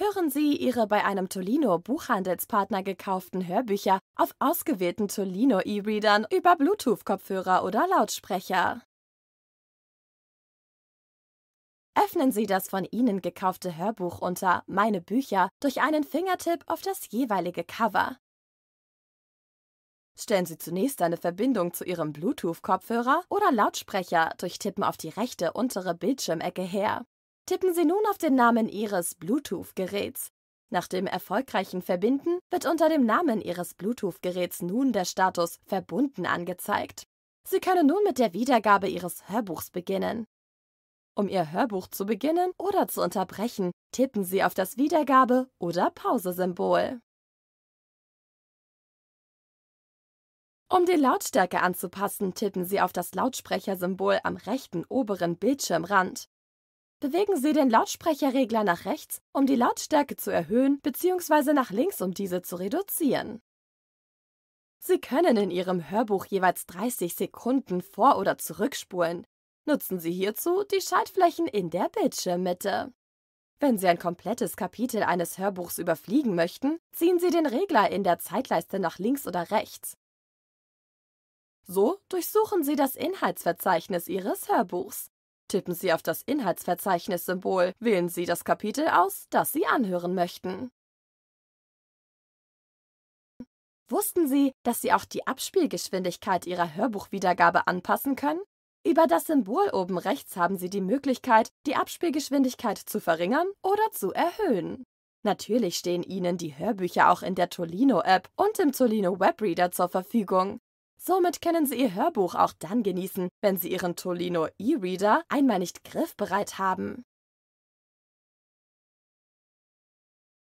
Hören Sie Ihre bei einem Tolino Buchhandelspartner gekauften Hörbücher auf ausgewählten Tolino E-Readern über Bluetooth-Kopfhörer oder Lautsprecher. Öffnen Sie das von Ihnen gekaufte Hörbuch unter Meine Bücher durch einen Fingertipp auf das jeweilige Cover. Stellen Sie zunächst eine Verbindung zu Ihrem Bluetooth-Kopfhörer oder Lautsprecher durch Tippen auf die rechte untere Bildschirmecke her. Tippen Sie nun auf den Namen Ihres Bluetooth-Geräts. Nach dem erfolgreichen Verbinden wird unter dem Namen Ihres Bluetooth-Geräts nun der Status Verbunden angezeigt. Sie können nun mit der Wiedergabe Ihres Hörbuchs beginnen. Um Ihr Hörbuch zu beginnen oder zu unterbrechen, tippen Sie auf das Wiedergabe- oder Pause-Symbol. Um die Lautstärke anzupassen, tippen Sie auf das Lautsprechersymbol am rechten oberen Bildschirmrand. Bewegen Sie den Lautsprecherregler nach rechts, um die Lautstärke zu erhöhen, bzw. nach links, um diese zu reduzieren. Sie können in Ihrem Hörbuch jeweils 30 Sekunden vor- oder zurückspulen. Nutzen Sie hierzu die Schaltflächen in der Bildschirmmitte. Wenn Sie ein komplettes Kapitel eines Hörbuchs überfliegen möchten, ziehen Sie den Regler in der Zeitleiste nach links oder rechts. So durchsuchen Sie das Inhaltsverzeichnis Ihres Hörbuchs. Tippen Sie auf das Inhaltsverzeichnissymbol, wählen Sie das Kapitel aus, das Sie anhören möchten. Wussten Sie, dass Sie auch die Abspielgeschwindigkeit Ihrer Hörbuchwiedergabe anpassen können? Über das Symbol oben rechts haben Sie die Möglichkeit, die Abspielgeschwindigkeit zu verringern oder zu erhöhen. Natürlich stehen Ihnen die Hörbücher auch in der Tolino-App und im Tolino Webreader zur Verfügung. Somit können Sie Ihr Hörbuch auch dann genießen, wenn Sie Ihren Tolino E-Reader einmal nicht griffbereit haben.